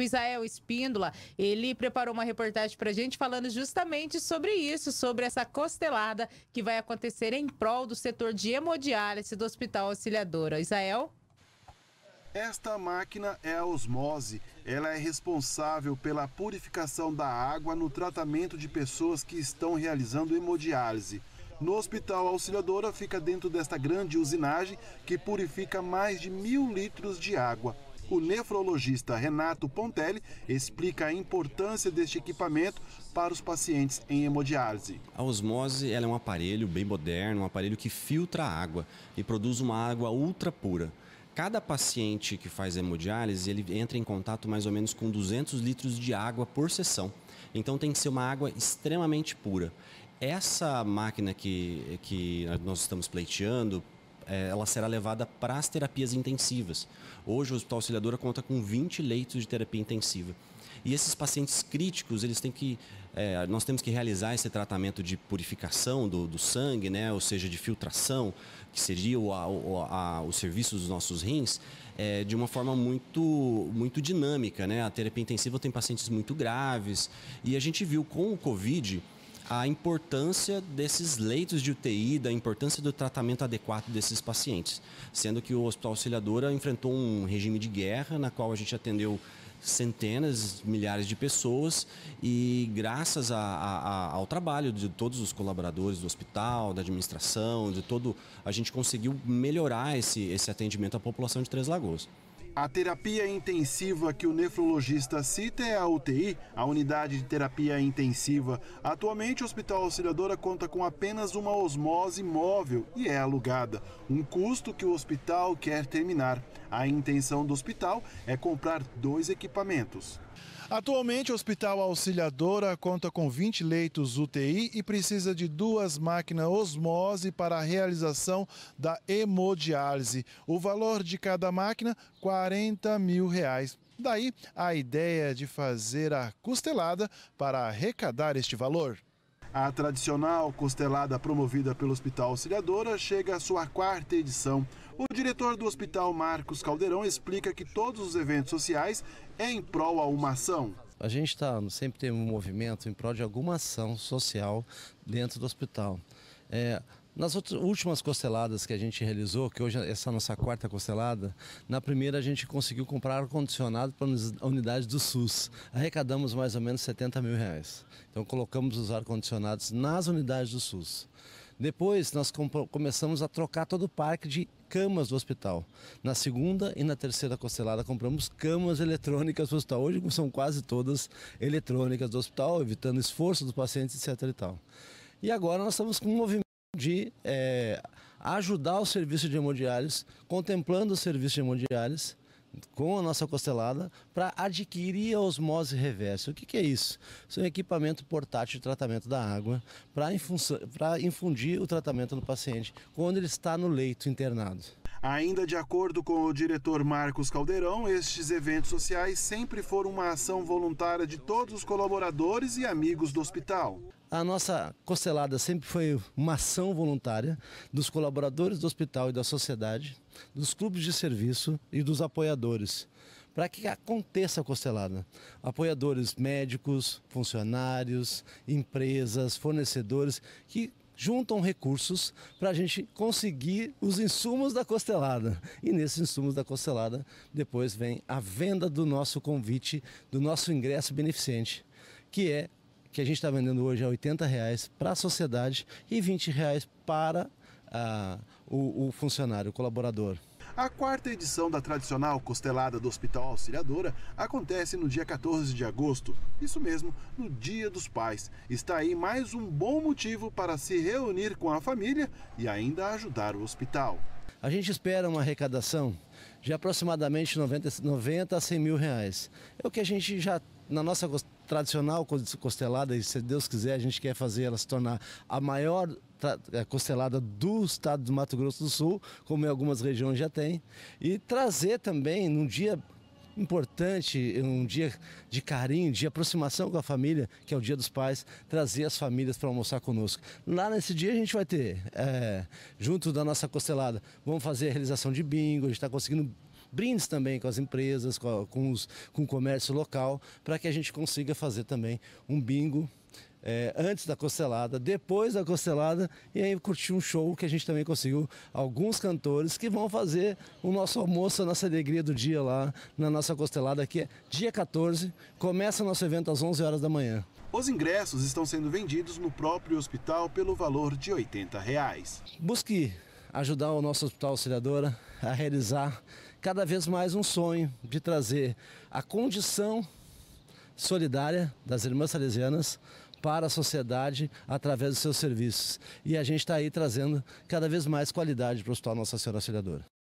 O Isael Espíndola, ele preparou uma reportagem para a gente falando justamente sobre isso, sobre essa costelada que vai acontecer em prol do setor de hemodiálise do Hospital Auxiliadora. Isael? Esta máquina é a osmose. Ela é responsável pela purificação da água no tratamento de pessoas que estão realizando hemodiálise. No Hospital Auxiliadora fica dentro desta grande usinagem que purifica mais de mil litros de água o nefrologista Renato Pontelli explica a importância deste equipamento para os pacientes em hemodiálise. A osmose é um aparelho bem moderno, um aparelho que filtra a água e produz uma água ultra pura cada paciente que faz hemodiálise, ele entra em contato mais ou menos com 200 litros de água por sessão. Então tem que ser uma água extremamente pura. Essa máquina que, que nós estamos pleiteando é, ela será levada para as terapias intensivas. Hoje, o Hospital Auxiliadora conta com 20 leitos de terapia intensiva. E esses pacientes críticos, eles têm que, é, nós temos que realizar esse tratamento de purificação do, do, sangue, né? ou seja, de filtração, que seria o, o, a, o serviço dos nossos rins, é, de uma forma muito, muito dinâmica. Né? A terapia intensiva tem pacientes muito graves. E a gente viu com o Covid a importância desses leitos de UTI, da importância do tratamento adequado desses pacientes. Sendo que o Hospital Auxiliadora enfrentou um regime de guerra, na qual a gente atendeu centenas, milhares de pessoas e graças a, a, ao trabalho de todos os colaboradores do hospital, da administração, de todo, a gente conseguiu melhorar esse, esse atendimento à população de Três Lagoas. A terapia intensiva que o nefrologista cita é a UTI, a unidade de terapia intensiva. Atualmente, o Hospital Auxiliadora conta com apenas uma osmose móvel e é alugada, um custo que o hospital quer terminar. A intenção do hospital é comprar dois equipamentos. Atualmente, o Hospital Auxiliadora conta com 20 leitos UTI e precisa de duas máquinas osmose para a realização da hemodiálise. O valor de cada máquina, 40 mil reais. Daí a ideia de fazer a costelada para arrecadar este valor. A tradicional costelada promovida pelo Hospital Auxiliadora chega à sua quarta edição. O diretor do hospital, Marcos Caldeirão, explica que todos os eventos sociais é em prol a uma ação. A gente está sempre tem um movimento em prol de alguma ação social dentro do hospital. É, nas outras, últimas costeladas que a gente realizou, que hoje é essa nossa quarta costelada, na primeira a gente conseguiu comprar ar-condicionado para a unidade do SUS. Arrecadamos mais ou menos 70 mil reais. Então colocamos os ar-condicionados nas unidades do SUS. Depois nós começamos a trocar todo o parque de camas do hospital. Na segunda e na terceira costelada compramos camas eletrônicas do hospital. Hoje são quase todas eletrônicas do hospital, evitando esforço dos pacientes, etc. E, e agora nós estamos com um movimento de é, ajudar o serviço de hemodiálise, contemplando o serviço de hemodiálise com a nossa costelada para adquirir a osmose reversa. O que, que é isso? Isso é um equipamento portátil de tratamento da água para infundir o tratamento no paciente quando ele está no leito internado. Ainda de acordo com o diretor Marcos Caldeirão, estes eventos sociais sempre foram uma ação voluntária de todos os colaboradores e amigos do hospital. A nossa costelada sempre foi uma ação voluntária dos colaboradores do hospital e da sociedade, dos clubes de serviço e dos apoiadores, para que aconteça a costelada. Apoiadores médicos, funcionários, empresas, fornecedores que juntam recursos para a gente conseguir os insumos da costelada. E nesses insumos da costelada, depois vem a venda do nosso convite, do nosso ingresso beneficente, que é que a gente está vendendo hoje a 80 reais para a sociedade e 20 reais para ah, o, o funcionário, o colaborador. A quarta edição da tradicional costelada do Hospital Auxiliadora acontece no dia 14 de agosto, isso mesmo, no Dia dos Pais. Está aí mais um bom motivo para se reunir com a família e ainda ajudar o hospital. A gente espera uma arrecadação de aproximadamente 90, 90 a 100 mil reais. É o que a gente já, na nossa tradicional costelada, e se Deus quiser, a gente quer fazer ela se tornar a maior é, costelada do estado do Mato Grosso do Sul, como em algumas regiões já tem, e trazer também num dia importante, um dia de carinho, de aproximação com a família, que é o Dia dos Pais, trazer as famílias para almoçar conosco. Lá nesse dia a gente vai ter, é, junto da nossa costelada, vamos fazer a realização de bingo, a gente está conseguindo brindes também com as empresas, com, os, com o comércio local, para que a gente consiga fazer também um bingo é, antes da Costelada, depois da Costelada, e aí curtir um show que a gente também conseguiu alguns cantores que vão fazer o nosso almoço, a nossa alegria do dia lá na nossa Costelada, que é dia 14, começa o nosso evento às 11 horas da manhã. Os ingressos estão sendo vendidos no próprio hospital pelo valor de R$ 80. Reais. Busque ajudar o nosso Hospital Auxiliadora a realizar cada vez mais um sonho de trazer a condição solidária das irmãs salesianas para a sociedade através dos seus serviços. E a gente está aí trazendo cada vez mais qualidade para o Hospital Nossa Senhora Auxiliadora.